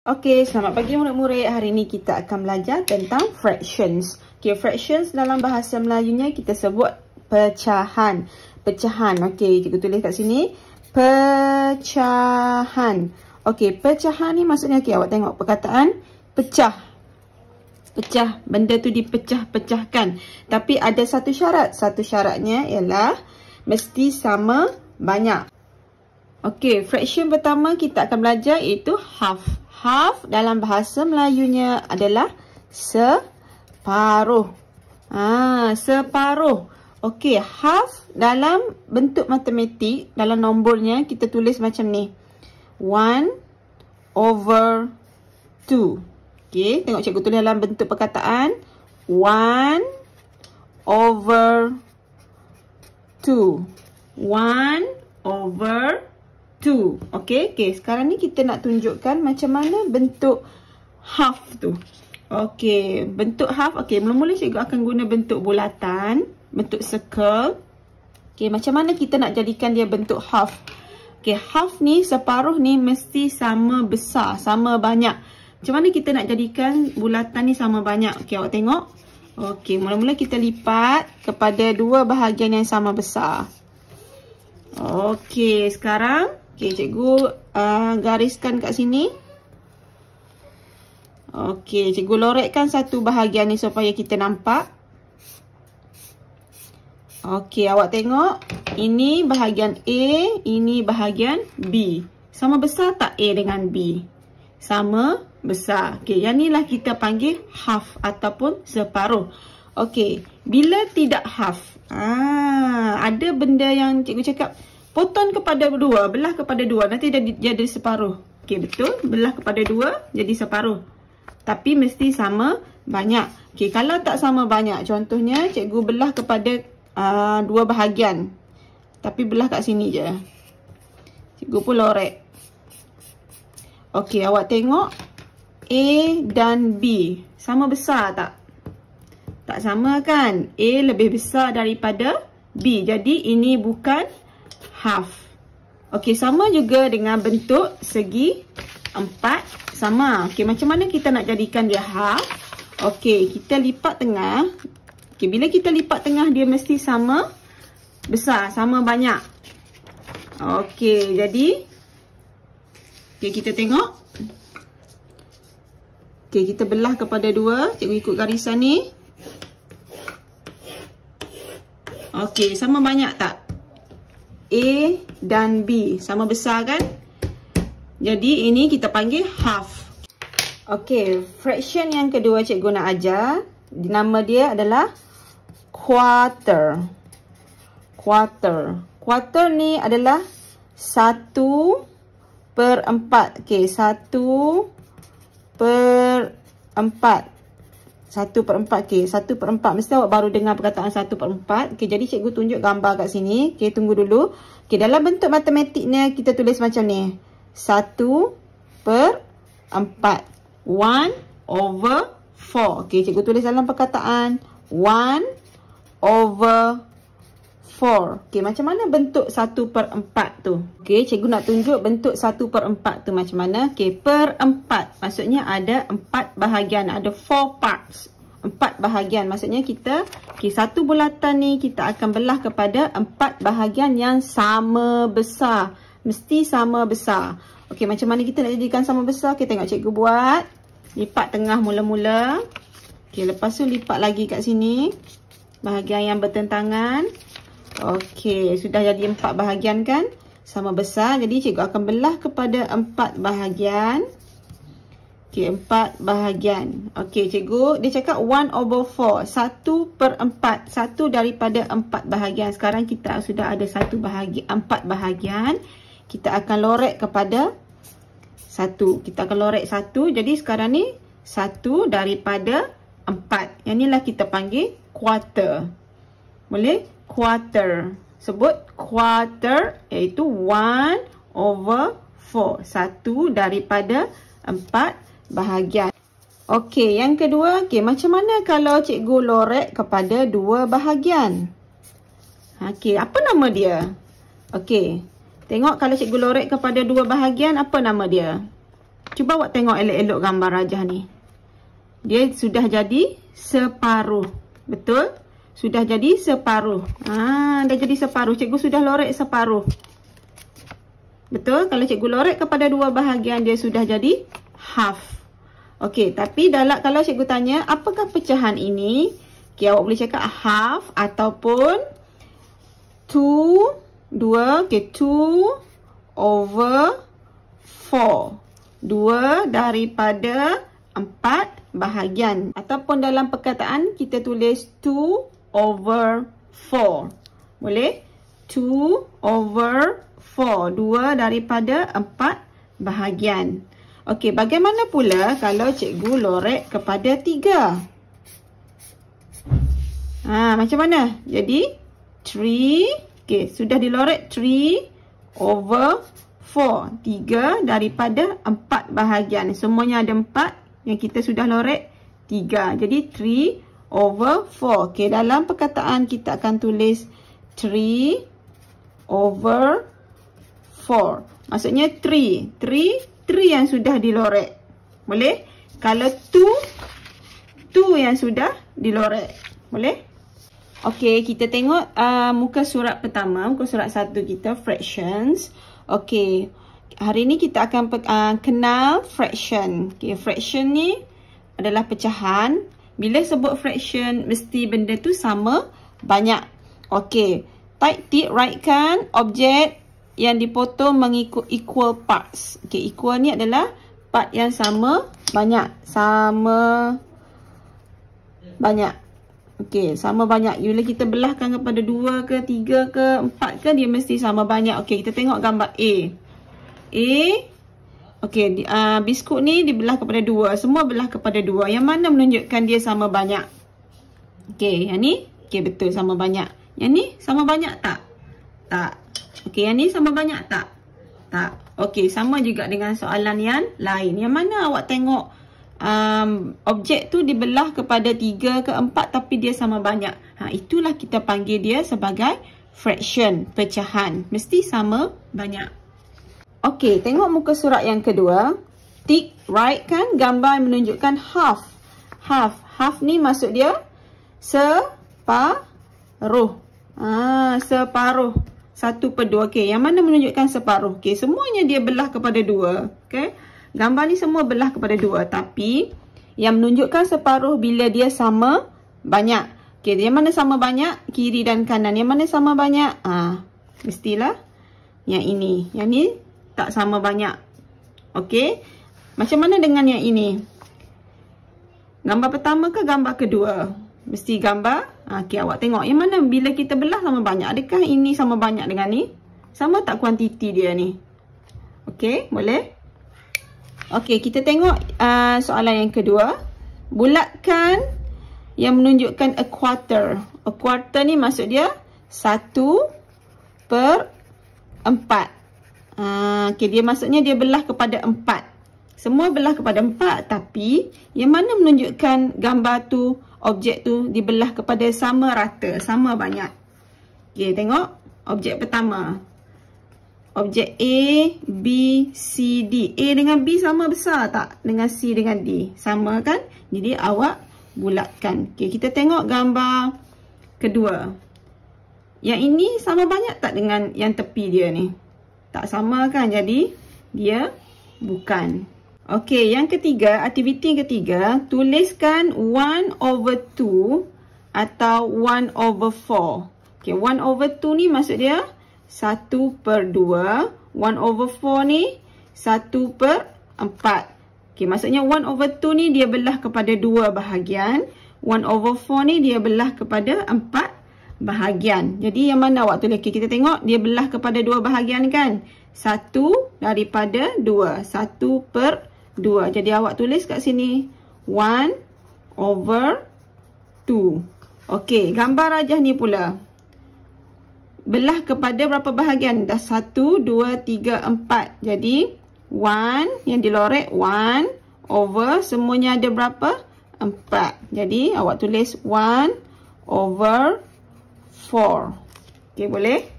Okey, selamat pagi murid-murid. Hari ini kita akan belajar tentang fractions. Okey, fractions dalam bahasa Melayunya kita sebut pecahan. Pecahan. Okey, kita tulis kat sini. Pecahan. Okey, pecahan ni maksudnya okey, awak tengok perkataan pecah. Pecah, benda tu dipecah-pecahkan. Tapi ada satu syarat. Satu syaratnya ialah mesti sama banyak. Okey, fraction pertama kita akan belajar itu half half dalam bahasa Melayunya adalah separuh. Ha, separuh. Okey, half dalam bentuk matematik, dalam nombornya, kita tulis macam ni. One over two. Okey, tengok cikgu tulis dalam bentuk perkataan. One over two. One over 2 two. Okay, okay. Sekarang ni kita nak tunjukkan macam mana bentuk half tu. Okay, bentuk half. Okay, mula-mula cikgu akan guna bentuk bulatan. Bentuk circle. Okay, macam mana kita nak jadikan dia bentuk half. Okay, half ni, separuh ni mesti sama besar, sama banyak. Macam mana kita nak jadikan bulatan ni sama banyak? Okay, awak tengok. Okay, mula-mula kita lipat kepada dua bahagian yang sama besar. Okay, sekarang Okey, cikgu uh, gariskan kat sini. Okey, cikgu lorekkan satu bahagian ni supaya kita nampak. Okey, awak tengok. Ini bahagian A, ini bahagian B. Sama besar tak A dengan B? Sama besar. Okey, yang ni lah kita panggil half ataupun separuh. Okey, bila tidak half? Ah, ada benda yang cikgu cakap... Potong kepada dua, belah kepada dua. Nanti dia jadi, jadi separuh. Okey, betul. Belah kepada dua, jadi separuh. Tapi mesti sama banyak. Okey, kalau tak sama banyak. Contohnya, cikgu belah kepada uh, dua bahagian. Tapi belah kat sini je. Cikgu pun lorek. Okey, awak tengok. A dan B. Sama besar tak? Tak sama kan? A lebih besar daripada B. Jadi, ini bukan half. Okey, sama juga dengan bentuk segi empat. Sama. Okey, macam mana kita nak jadikan dia half? Okey, kita lipat tengah. Okey, bila kita lipat tengah, dia mesti sama besar, sama banyak. Okey, jadi. Okey, kita tengok. Okey, kita belah kepada dua. Cikgu ikut garisan ni. Okey, sama banyak tak? A dan B. Sama besar kan? Jadi ini kita panggil half. Okey, fraction yang kedua cikgu nak ajar. Nama dia adalah quarter. Quarter. Quarter ni adalah satu per empat. Okey, satu per empat. 1 per 4. Okay. 1 per 4. Mesti awak baru dengar perkataan 1 per 4. Okay. Jadi cikgu tunjuk gambar kat sini. Okay. Tunggu dulu. Okay. Dalam bentuk matematiknya kita tulis macam ni. 1 per 4. 1 over 4. Okay. Cikgu tulis dalam perkataan. 1 over four. Okey, macam mana bentuk satu per empat tu? Okey, cikgu nak tunjuk bentuk satu per empat tu macam mana. Okey, per empat. Maksudnya ada empat bahagian. Ada four parts. Empat bahagian. Maksudnya kita, okay satu bulatan ni kita akan belah kepada empat bahagian yang sama besar. Mesti sama besar. Okey, macam mana kita nak jadikan sama besar? Okey, tengok cikgu buat. Lipat tengah mula-mula. Okey, lepas tu lipat lagi kat sini. Bahagian yang bertentangan. Okey, sudah jadi empat bahagian kan? Sama besar. Jadi cikgu akan belah kepada empat bahagian. Okey, empat bahagian. Okey, cikgu. Dia cakap one over four. Satu per empat. Satu daripada empat bahagian. Sekarang kita sudah ada satu bahagian. Empat bahagian. Kita akan lorek kepada satu. Kita akan lorek satu. Jadi sekarang ni satu daripada empat. Yang lah kita panggil quarter. Boleh? quarter. Sebut quarter iaitu one over four, Satu daripada empat bahagian. Okey, yang kedua. Okey, macam mana kalau cikgu lorek kepada dua bahagian? Okey, apa nama dia? Okey, tengok kalau cikgu lorek kepada dua bahagian, apa nama dia? Cuba awak tengok elok-elok gambar rajah ni. Dia sudah jadi separuh. Betul? Sudah jadi separuh. Ah, dah jadi separuh. Cikgu sudah lorek separuh. Betul? Kalau cikgu lorek kepada dua bahagian, dia sudah jadi half. Okey, tapi dalam, kalau cikgu tanya, apakah pecahan ini? Okey, awak boleh cakap half ataupun two, dua, okey, two over four. Dua daripada empat bahagian. Ataupun dalam perkataan, kita tulis two over 4. Boleh? 2 over 4. 2 daripada 4 bahagian. Okey, bagaimana pula kalau cikgu lorek kepada 3? Ha, macam mana? Jadi, 3. Okey, sudah dilorek 3 over 4. 3 daripada 4 bahagian. Semuanya ada 4 yang kita sudah lorek 3. Jadi, 3 over 4. Okey, dalam perkataan kita akan tulis 3 over 4. Maksudnya 3. 3, 3 yang sudah dilorek. Boleh? Kalau 2, 2 yang sudah dilorek. Boleh? Okey, kita tengok uh, muka surat pertama. Muka surat satu kita, fractions. Okey, hari ni kita akan uh, kenal fraction. Okey, fraction ni adalah pecahan. Bila sebut fraction, mesti benda tu sama banyak. Okey. Tight tip, right kan? Objek yang dipotong mengikut equal parts. Okey, equal ni adalah part yang sama banyak. Sama banyak. Okey, sama banyak. Bila kita belahkan kepada dua, ke, tiga, ke, empat ke, dia mesti sama banyak. Okey, kita tengok gambar A. A. Okey, uh, biskut ni dibelah kepada dua. Semua belah kepada dua. Yang mana menunjukkan dia sama banyak? Okey, yang ni? Okey, betul sama banyak. Yang ni sama banyak tak? Tak. Okey, yang ni sama banyak tak? Tak. Okey, sama juga dengan soalan yang lain. Yang mana awak tengok um, objek tu dibelah kepada tiga ke empat tapi dia sama banyak? Ha, itulah kita panggil dia sebagai fraction, pecahan. Mesti sama banyak. Okey, tengok muka surat yang kedua. Tick right kan, gambar menunjukkan half. Half. Half ni maksud dia separuh. Ah, separuh. Satu per dua. Okey, yang mana menunjukkan separuh? Okey, semuanya dia belah kepada dua. Okey, gambar ni semua belah kepada dua. Tapi, yang menunjukkan separuh bila dia sama banyak. Okey, yang mana sama banyak? Kiri dan kanan. Yang mana sama banyak? Ah, mestilah yang ini. Yang ni tak sama banyak. Okey. Macam mana dengan yang ini? Gambar pertama ke gambar kedua? Mesti gambar. Ah, okey awak tengok. Yang mana bila kita belah sama banyak. Adakah ini sama banyak dengan ni? Sama tak kuantiti dia ni? Okey boleh? Okey kita tengok uh, soalan yang kedua. Bulatkan yang menunjukkan a quarter. A quarter ni maksud dia satu per empat. Uh, ah, okay, dia maksudnya dia belah kepada empat. Semua belah kepada empat tapi yang mana menunjukkan gambar tu, objek tu dibelah kepada sama rata, sama banyak. Okay, tengok objek pertama. Objek A, B, C, D. A dengan B sama besar tak? Dengan C dengan D. Sama kan? Jadi awak bulatkan. Okay, kita tengok gambar kedua. Yang ini sama banyak tak dengan yang tepi dia ni? tak sama kan jadi dia bukan. Okey, yang ketiga, aktiviti yang ketiga, tuliskan 1 over 2 atau 1 over 4. Okey, 1 over 2 ni maksud dia 1 per 2. 1 over 4 ni 1 per 4. Okey, maksudnya 1 over 2 ni dia belah kepada 2 bahagian. 1 over 4 ni dia belah kepada 4 bahagian. Jadi yang mana waktu lelaki kita tengok, dia belah kepada dua bahagian kan? Satu daripada dua. Satu per dua. Jadi awak tulis kat sini. One over two. Okey, gambar rajah ni pula. Belah kepada berapa bahagian? Dah satu, dua, tiga, empat. Jadi, one yang dilorek, one over semuanya ada berapa? Empat. Jadi, awak tulis one over two. 4 Okay, huele?